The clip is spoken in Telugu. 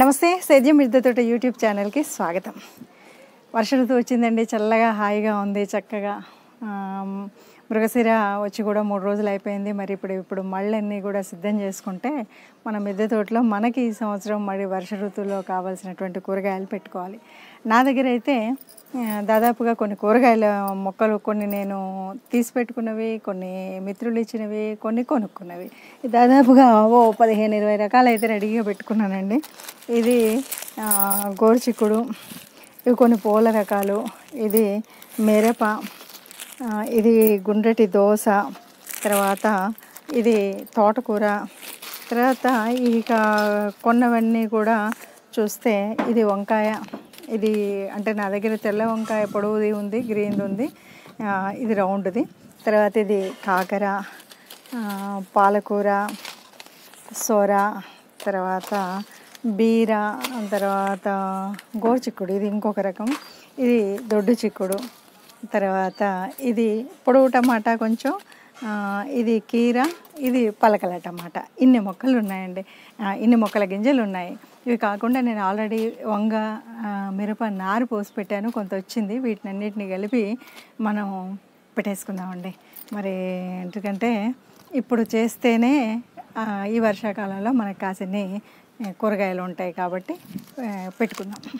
నమస్తే సేద్యం మిద్దతోట యూట్యూబ్ ఛానల్కి స్వాగతం వర్ష ఋతువు వచ్చిందండి చల్లగా హాయిగా ఉంది చక్కగా మృగశిర వచ్చి కూడా మూడు రోజులు అయిపోయింది మరి ఇప్పుడు ఇప్పుడు మళ్ళన్నీ కూడా సిద్ధం చేసుకుంటే మన మిద్దె తోటలో మనకి ఈ సంవత్సరం మరి వర్ష ఋతువులో కావాల్సినటువంటి కూరగాయలు పెట్టుకోవాలి నా దగ్గర అయితే దాదాపుగా కొన్ని కూరగాయల మొక్కలు కొన్ని నేను తీసి పెట్టుకున్నవి కొన్ని మిత్రులు ఇచ్చినవి కొన్ని కొనుక్కున్నవి దాదాపుగా ఓ పదిహేను ఇరవై రకాలు అయితే రెడీగా పెట్టుకున్నానండి ఇది గోరుచిక్కుడు ఇవి కొన్ని పూల రకాలు ఇది మిరప ఇది గుండ్రటి దోశ తర్వాత ఇది తోటకూర తర్వాత ఇక కొన్నవన్నీ కూడా చూస్తే ఇది వంకాయ ఇది అంటే నా దగ్గర తెల్ల వంకాయ పొడవుది ఉంది గ్రీన్ది ఉంది ఇది రౌండ్ది తర్వాత ఇది కాకర పాలకూర సొర తర్వాత బీర తర్వాత గోచిక్కుడు ఇది ఇంకొక రకం ఇది దొడ్డు చిక్కుడు తర్వాత ఇది పొడవు టమాటా కొంచెం ఇది కీర ఇది పలకల టమాటా ఇన్ని మొక్కలు ఉన్నాయండి ఇన్ని మొక్కల గింజలు ఉన్నాయి ఇవి కాకుండా నేను ఆల్రెడీ వంగ మిరప నారు పోసి పెట్టాను కొంత వచ్చింది వీటిని అన్నింటినీ కలిపి మనం పెట్టేసుకుందామండి మరి ఎందుకంటే ఇప్పుడు చేస్తేనే ఈ వర్షాకాలంలో మనకు కాసిన్ని కూరగాయలు ఉంటాయి కాబట్టి పెట్టుకుందాం